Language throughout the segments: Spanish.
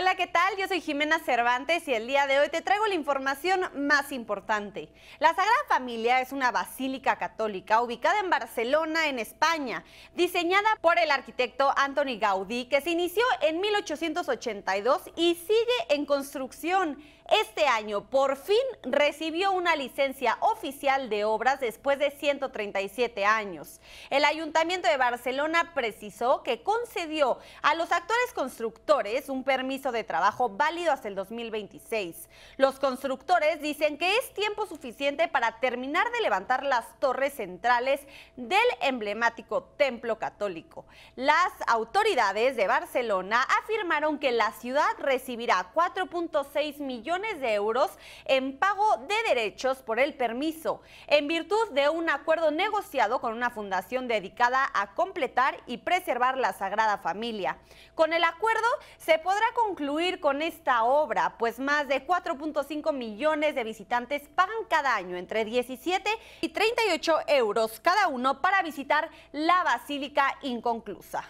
Hola, ¿qué tal? Yo soy Jimena Cervantes y el día de hoy te traigo la información más importante. La Sagrada Familia es una basílica católica ubicada en Barcelona, en España, diseñada por el arquitecto Antoni Gaudí, que se inició en 1882 y sigue en construcción este año por fin recibió una licencia oficial de obras después de 137 años. El Ayuntamiento de Barcelona precisó que concedió a los actuales constructores un permiso de trabajo válido hasta el 2026. Los constructores dicen que es tiempo suficiente para terminar de levantar las torres centrales del emblemático templo católico. Las autoridades de Barcelona afirmaron que la ciudad recibirá 4.6 millones de euros en pago de derechos por el permiso, en virtud de un acuerdo negociado con una fundación dedicada a completar y preservar la Sagrada Familia. Con el acuerdo se podrá concluir con esta obra, pues más de 4.5 millones de visitantes pagan cada año entre 17 y 38 euros cada uno para visitar la Basílica inconclusa.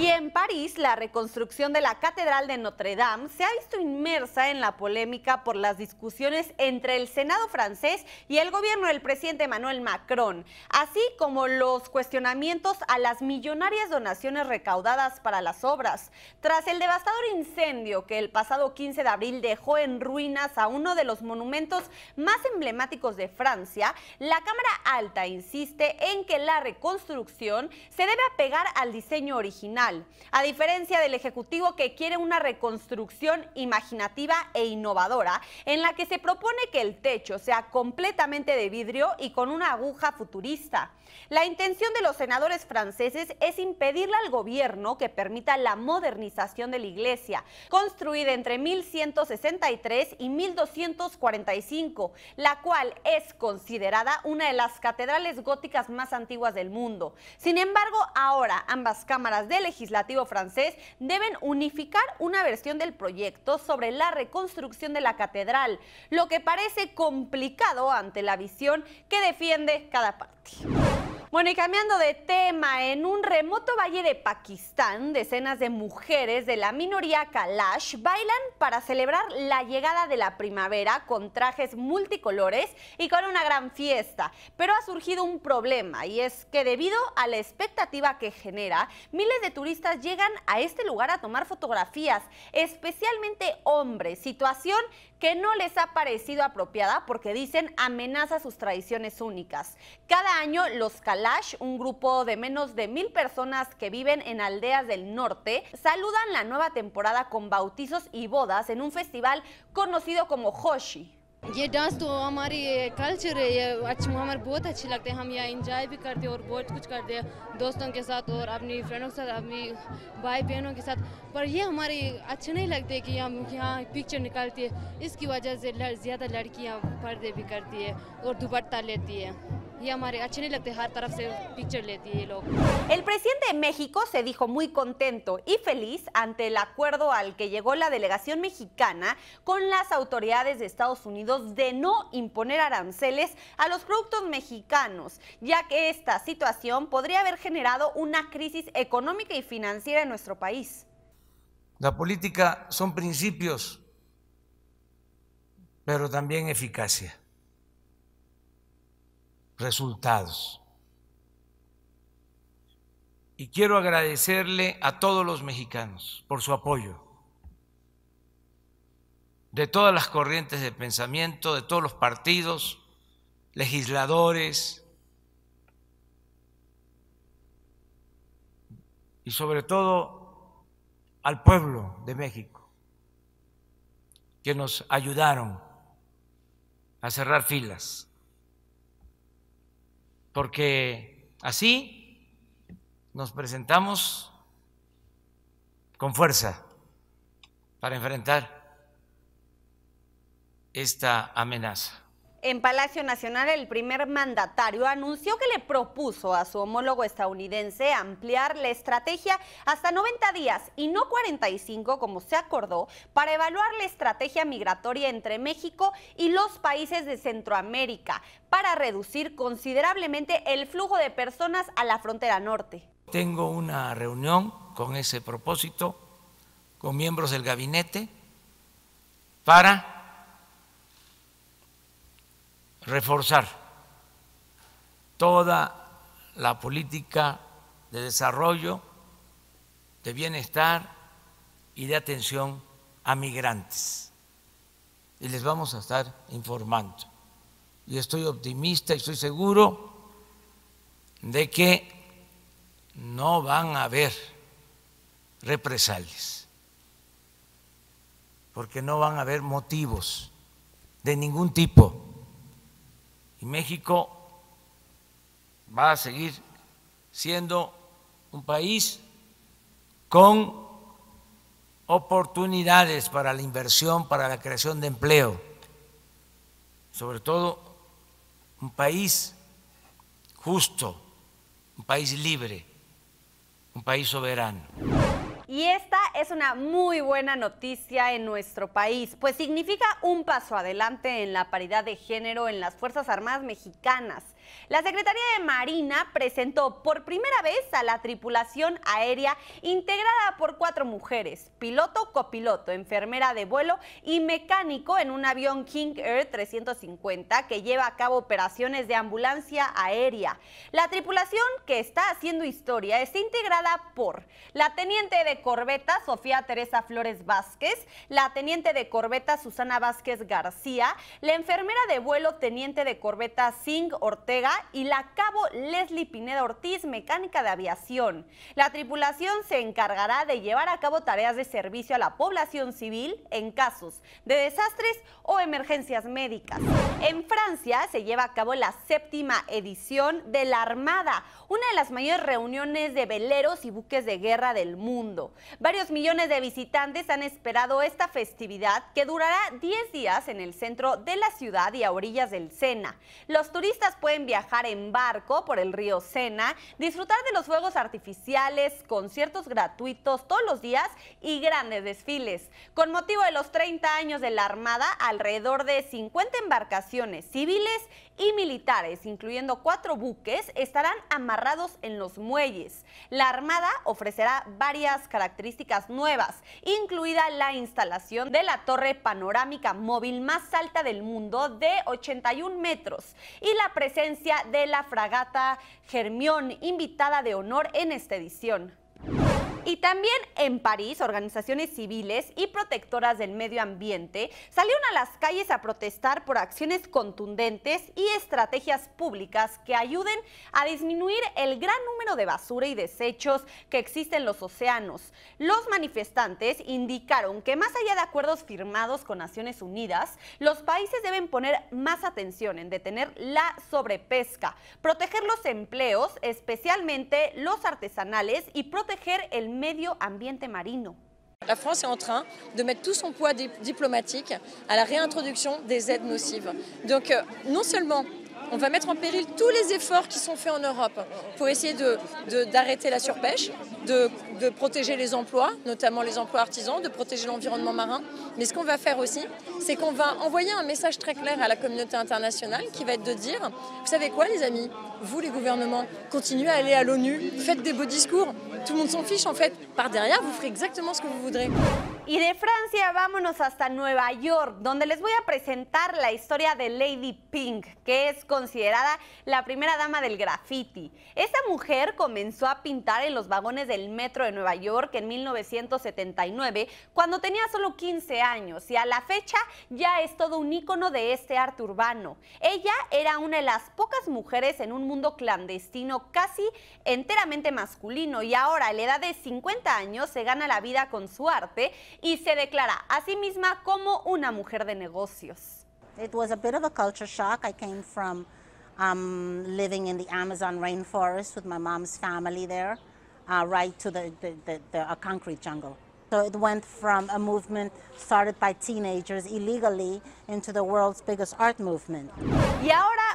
Y en París, la reconstrucción de la Catedral de Notre Dame se ha visto inmersa en la polémica por las discusiones entre el Senado francés y el gobierno del presidente Emmanuel Macron, así como los cuestionamientos a las millonarias donaciones recaudadas para las obras. Tras el devastador incendio que el pasado 15 de abril dejó en ruinas a uno de los monumentos más emblemáticos de Francia, la Cámara Alta insiste en que la reconstrucción se debe apegar al diseño original a diferencia del Ejecutivo que quiere una reconstrucción imaginativa e innovadora, en la que se propone que el techo sea completamente de vidrio y con una aguja futurista. La intención de los senadores franceses es impedirle al gobierno que permita la modernización de la iglesia, construida entre 1163 y 1245, la cual es considerada una de las catedrales góticas más antiguas del mundo. Sin embargo, ahora ambas cámaras del legislativo francés deben unificar una versión del proyecto sobre la reconstrucción de la catedral, lo que parece complicado ante la visión que defiende cada parte. Bueno, y cambiando de tema, en un remoto valle de Pakistán, decenas de mujeres de la minoría Kalash bailan para celebrar la llegada de la primavera con trajes multicolores y con una gran fiesta. Pero ha surgido un problema y es que debido a la expectativa que genera, miles de turistas llegan a este lugar a tomar fotografías, especialmente hombres, situación que no les ha parecido apropiada porque dicen amenaza sus tradiciones únicas. Cada año los Kalash, un grupo de menos de mil personas que viven en aldeas del norte, saludan la nueva temporada con bautizos y bodas en un festival conocido como Hoshi. ये dance तो हमारी कल्चर है ये अच्छा हमारे बहुत अच्छे लगते हैं हम यहाँ इंजॉय भी करते हैं और बहुत कुछ करते हैं दोस्तों के साथ और अपनी फ्रेंडों के साथ अपनी भाई बहनों के साथ पर ये हमारे अच्छे नहीं लगते कि हम यहाँ पिक्चर निकालती है इसकी वजह से ज़्यादा लड़कियाँ पर्दे भी करती है और दुपट्टा लेती है El presidente de México se dijo muy contento y feliz ante el acuerdo al que llegó la delegación mexicana con las autoridades de Estados Unidos de no imponer aranceles a los productos mexicanos, ya que esta situación podría haber generado una crisis económica y financiera en nuestro país. La política son principios, pero también eficacia resultados. Y quiero agradecerle a todos los mexicanos por su apoyo, de todas las corrientes de pensamiento, de todos los partidos, legisladores, y sobre todo al pueblo de México, que nos ayudaron a cerrar filas porque así nos presentamos con fuerza para enfrentar esta amenaza. En Palacio Nacional, el primer mandatario anunció que le propuso a su homólogo estadounidense ampliar la estrategia hasta 90 días y no 45, como se acordó, para evaluar la estrategia migratoria entre México y los países de Centroamérica, para reducir considerablemente el flujo de personas a la frontera norte. Tengo una reunión con ese propósito, con miembros del gabinete, para reforzar toda la política de desarrollo, de bienestar y de atención a migrantes. Y les vamos a estar informando. Y estoy optimista y estoy seguro de que no van a haber represalias, porque no van a haber motivos de ningún tipo. Y México va a seguir siendo un país con oportunidades para la inversión, para la creación de empleo, sobre todo un país justo, un país libre, un país soberano. Y esta es una muy buena noticia en nuestro país, pues significa un paso adelante en la paridad de género en las Fuerzas Armadas mexicanas. La Secretaría de Marina presentó por primera vez a la tripulación aérea integrada por cuatro mujeres, piloto, copiloto, enfermera de vuelo y mecánico en un avión King Air 350 que lleva a cabo operaciones de ambulancia aérea. La tripulación que está haciendo historia está integrada por la teniente de Corbeta, Sofía Teresa Flores Vázquez, la teniente de Corbeta, Susana Vázquez García, la enfermera de vuelo, teniente de Corbeta, Singh Ortega, y la cabo Leslie Pineda Ortiz, mecánica de aviación. La tripulación se encargará de llevar a cabo tareas de servicio a la población civil en casos de desastres o emergencias médicas. En Francia se lleva a cabo la séptima edición de la Armada, una de las mayores reuniones de veleros y buques de guerra del mundo. Varios millones de visitantes han esperado esta festividad que durará 10 días en el centro de la ciudad y a orillas del Sena. Los turistas pueden viajar en barco por el río Sena, disfrutar de los fuegos artificiales, conciertos gratuitos todos los días y grandes desfiles. Con motivo de los 30 años de la Armada, alrededor de 50 embarcaciones civiles y militares, incluyendo cuatro buques, estarán amarrados en los muelles. La Armada ofrecerá varias características nuevas, incluida la instalación de la torre panorámica móvil más alta del mundo de 81 metros y la presencia de la fragata Germión, invitada de honor en esta edición. Y también en París, organizaciones civiles y protectoras del medio ambiente salieron a las calles a protestar por acciones contundentes y estrategias públicas que ayuden a disminuir el gran número de basura y desechos que existen en los océanos. Los manifestantes indicaron que más allá de acuerdos firmados con Naciones Unidas, los países deben poner más atención en detener la sobrepesca, proteger los empleos, especialmente los artesanales, y proteger el medio ambiente marino. La France est en train de mettre tout son poids diplomatique à la réintroduction des aides nocives. Donc euh, non seulement on va mettre en péril tous les efforts qui sont faits en Europe pour essayer d'arrêter de, la surpêche, de, de, protéger les emplois, notamment les emplois artisans, de protéger l'environnement marin. Mais ce qu'on va faire aussi, c'est qu'on va envoyer un message très clair à la communauté internationale qui va être de dire, vous savez quoi les amis, vous les gouvernements, continuez à aller à l'ONU, faites des beaux discours, tout le monde s'en fiche en fait. Par derrière, vous ferez exactement ce que vous voudrez. Y de Francia vámonos hasta Nueva York, donde les voy a presentar la historia de Lady Pink, que es considerada la primera dama del graffiti. Esta mujer comenzó a pintar en los vagones del metro de Nueva York en 1979, cuando tenía solo 15 años, y a la fecha ya es todo un ícono de este arte urbano. Ella era una de las pocas mujeres en un mundo clandestino casi enteramente masculino, y ahora a la edad de 50 años se gana la vida con su arte y se declara a sí misma como una mujer de negocios. It was a bit of a culture shock. I came from um, living in the Amazon rainforest with my mom's family there, uh, right to the, the, the, the a concrete jungle. Y ahora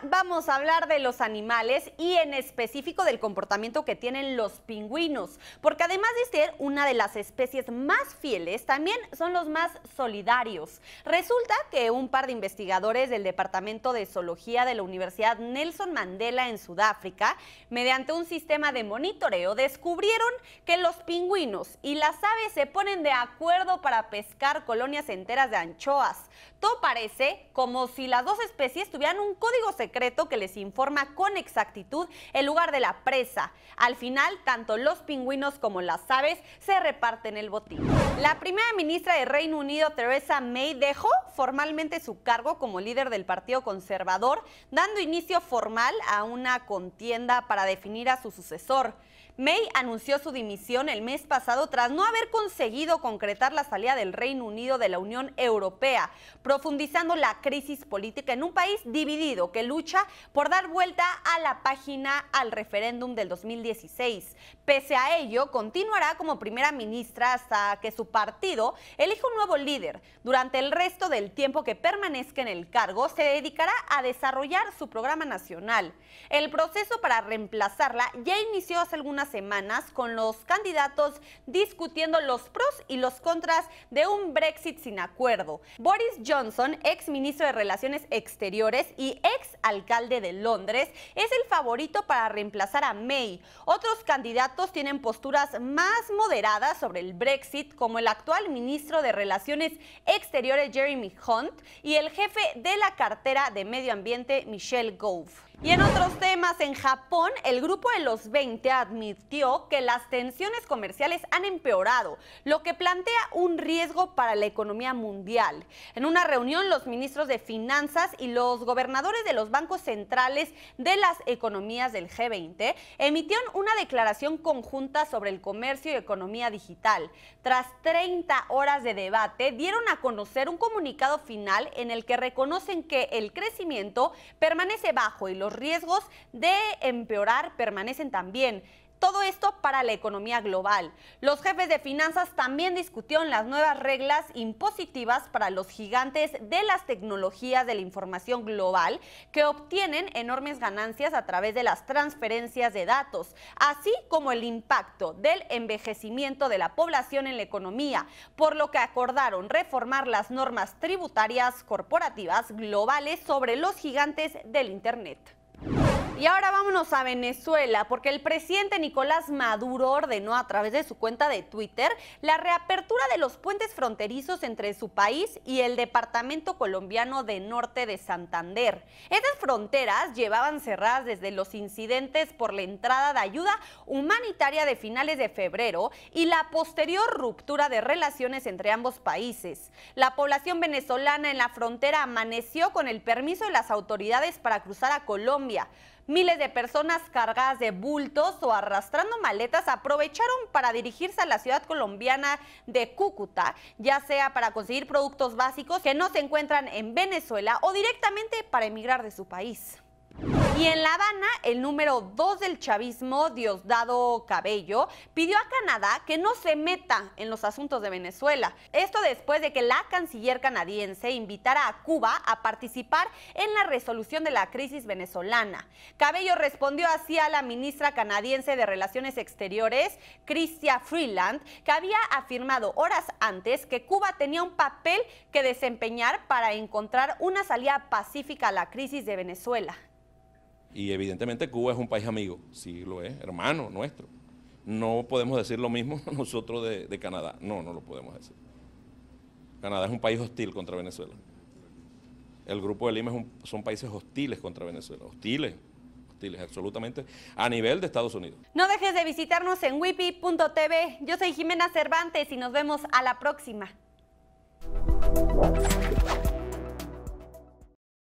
vamos a hablar de los animales y en específico del comportamiento que tienen los pingüinos, porque además de ser una de las especies más fieles, también son los más solidarios. Resulta que un par de investigadores del Departamento de Zoología de la Universidad Nelson Mandela en Sudáfrica, mediante un sistema de monitoreo, descubrieron que los pingüinos y las aves se ponen de acuerdo para pescar colonias enteras de anchoas. Todo parece como si las dos especies tuvieran un código secreto que les informa con exactitud el lugar de la presa. Al final, tanto los pingüinos como las aves se reparten el botín. La primera ministra de Reino Unido, Theresa May, dejó formalmente su cargo como líder del Partido Conservador, dando inicio formal a una contienda para definir a su sucesor. May anunció su dimisión el mes pasado tras no haber conseguido concretar la salida del Reino Unido de la Unión Europea, profundizando la crisis política en un país dividido que lucha por dar vuelta a la página al referéndum del 2016. Pese a ello, continuará como primera ministra hasta que su partido elija un nuevo líder. Durante el resto del tiempo que permanezca en el cargo, se dedicará a desarrollar su programa nacional. El proceso para reemplazarla ya inició hace algunas semanas con los candidatos discutiendo los pros y los contras de un Brexit sin acuerdo. Boris Johnson, ex ministro de Relaciones Exteriores y ex alcalde de Londres, es el favorito para reemplazar a May. Otros candidatos tienen posturas más moderadas sobre el Brexit, como el actual ministro de Relaciones Exteriores Jeremy Hunt y el jefe de la cartera de Medio Ambiente Michelle Gove. Y en otros temas, en Japón, el grupo de los 20 admitió que las tensiones comerciales han empeorado, lo que plantea un riesgo para la economía mundial. En una reunión, los ministros de Finanzas y los gobernadores de los bancos centrales de las economías del G20 emitieron una declaración conjunta sobre el comercio y economía digital. Tras 30 horas de debate, dieron a conocer un comunicado final en el que reconocen que el crecimiento permanece bajo y los los riesgos de empeorar permanecen también. Todo esto para la economía global. Los jefes de finanzas también discutieron las nuevas reglas impositivas para los gigantes de las tecnologías de la información global que obtienen enormes ganancias a través de las transferencias de datos, así como el impacto del envejecimiento de la población en la economía, por lo que acordaron reformar las normas tributarias corporativas globales sobre los gigantes del Internet. Y ahora vámonos a Venezuela, porque el presidente Nicolás Maduro ordenó a través de su cuenta de Twitter la reapertura de los puentes fronterizos entre su país y el departamento colombiano de Norte de Santander. Estas fronteras llevaban cerradas desde los incidentes por la entrada de ayuda humanitaria de finales de febrero y la posterior ruptura de relaciones entre ambos países. La población venezolana en la frontera amaneció con el permiso de las autoridades para cruzar a Colombia. Miles de personas cargadas de bultos o arrastrando maletas aprovecharon para dirigirse a la ciudad colombiana de Cúcuta, ya sea para conseguir productos básicos que no se encuentran en Venezuela o directamente para emigrar de su país. Y en La Habana, el número dos del chavismo, Diosdado Cabello, pidió a Canadá que no se meta en los asuntos de Venezuela. Esto después de que la canciller canadiense invitara a Cuba a participar en la resolución de la crisis venezolana. Cabello respondió así a la ministra canadiense de Relaciones Exteriores, Cristia Freeland, que había afirmado horas antes que Cuba tenía un papel que desempeñar para encontrar una salida pacífica a la crisis de Venezuela. Y evidentemente Cuba es un país amigo, sí lo es, hermano nuestro. No podemos decir lo mismo nosotros de, Canadá, no, no lo podemos decir. Canadá es un país hostil contra Venezuela. El grupo de Lima son países hostiles contra Venezuela, hostiles, hostiles absolutamente, a nivel de Estados Unidos. No dejes de visitarnos en wipi.tv. Yo soy Jimena Cervantes y nos vemos a la próxima.